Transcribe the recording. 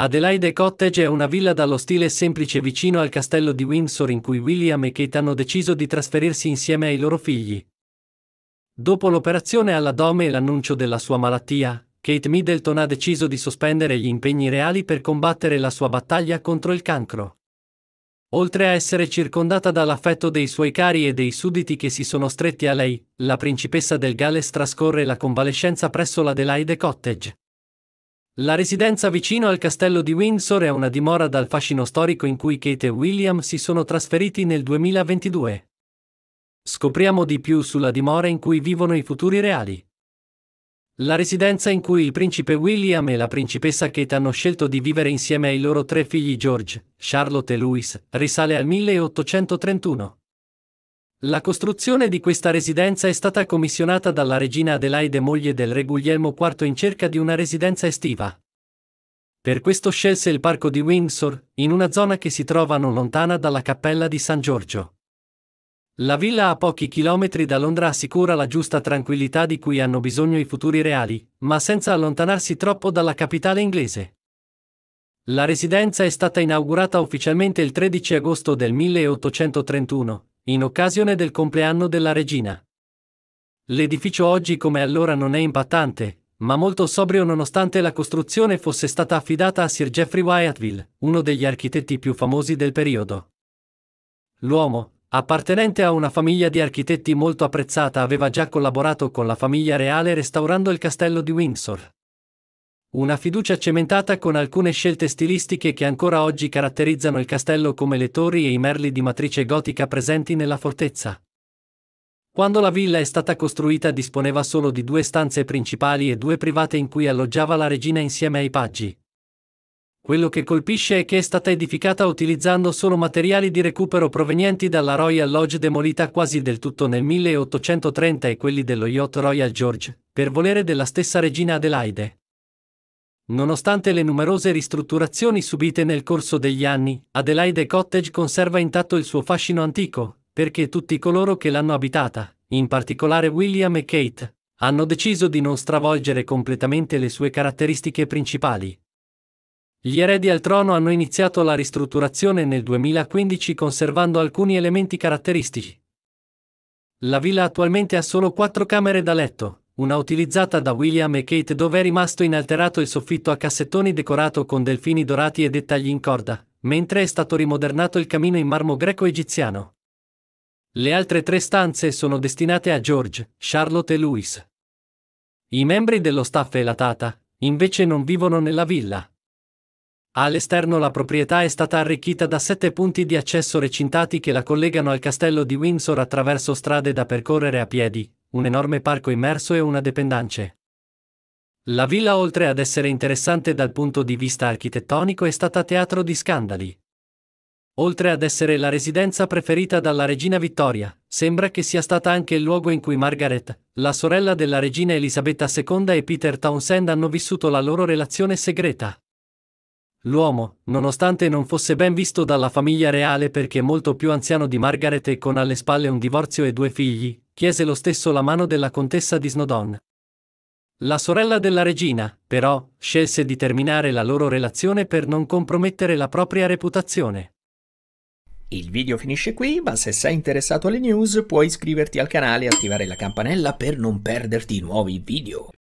Adelaide Cottage è una villa dallo stile semplice vicino al castello di Windsor in cui William e Kate hanno deciso di trasferirsi insieme ai loro figli. Dopo l'operazione alla dome e l'annuncio della sua malattia, Kate Middleton ha deciso di sospendere gli impegni reali per combattere la sua battaglia contro il cancro. Oltre a essere circondata dall'affetto dei suoi cari e dei sudditi che si sono stretti a lei, la principessa del Galles trascorre la convalescenza presso l'Adelaide Cottage. La residenza vicino al castello di Windsor è una dimora dal fascino storico in cui Kate e William si sono trasferiti nel 2022. Scopriamo di più sulla dimora in cui vivono i futuri reali. La residenza in cui il principe William e la principessa Kate hanno scelto di vivere insieme ai loro tre figli George, Charlotte e Louis, risale al 1831. La costruzione di questa residenza è stata commissionata dalla regina Adelaide moglie del re Guglielmo IV in cerca di una residenza estiva. Per questo scelse il parco di Windsor, in una zona che si trova non lontana dalla cappella di San Giorgio. La villa a pochi chilometri da Londra assicura la giusta tranquillità di cui hanno bisogno i futuri reali, ma senza allontanarsi troppo dalla capitale inglese. La residenza è stata inaugurata ufficialmente il 13 agosto del 1831 in occasione del compleanno della regina. L'edificio oggi come allora non è impattante, ma molto sobrio nonostante la costruzione fosse stata affidata a Sir Geoffrey Wyattville, uno degli architetti più famosi del periodo. L'uomo, appartenente a una famiglia di architetti molto apprezzata, aveva già collaborato con la famiglia reale restaurando il castello di Windsor. Una fiducia cementata con alcune scelte stilistiche che ancora oggi caratterizzano il castello come le torri e i merli di matrice gotica presenti nella fortezza. Quando la villa è stata costruita disponeva solo di due stanze principali e due private in cui alloggiava la regina insieme ai paggi. Quello che colpisce è che è stata edificata utilizzando solo materiali di recupero provenienti dalla Royal Lodge demolita quasi del tutto nel 1830 e quelli dello yacht Royal George, per volere della stessa regina Adelaide. Nonostante le numerose ristrutturazioni subite nel corso degli anni, Adelaide Cottage conserva intatto il suo fascino antico, perché tutti coloro che l'hanno abitata, in particolare William e Kate, hanno deciso di non stravolgere completamente le sue caratteristiche principali. Gli eredi al trono hanno iniziato la ristrutturazione nel 2015 conservando alcuni elementi caratteristici. La villa attualmente ha solo quattro camere da letto, una utilizzata da William e Kate dove è rimasto inalterato il soffitto a cassettoni decorato con delfini dorati e dettagli in corda, mentre è stato rimodernato il camino in marmo greco-egiziano. Le altre tre stanze sono destinate a George, Charlotte e Louis. I membri dello staff e la tata, invece, non vivono nella villa. All'esterno la proprietà è stata arricchita da sette punti di accesso recintati che la collegano al castello di Windsor attraverso strade da percorrere a piedi, un enorme parco immerso e una dependance. La villa oltre ad essere interessante dal punto di vista architettonico è stata teatro di scandali. Oltre ad essere la residenza preferita dalla regina Vittoria, sembra che sia stata anche il luogo in cui Margaret, la sorella della regina Elisabetta II e Peter Townsend hanno vissuto la loro relazione segreta. L'uomo, nonostante non fosse ben visto dalla famiglia reale perché molto più anziano di Margaret e con alle spalle un divorzio e due figli, chiese lo stesso la mano della contessa di Snowdon. La sorella della regina, però, scelse di terminare la loro relazione per non compromettere la propria reputazione. Il video finisce qui, ma se sei interessato alle news puoi iscriverti al canale e attivare la campanella per non perderti nuovi video.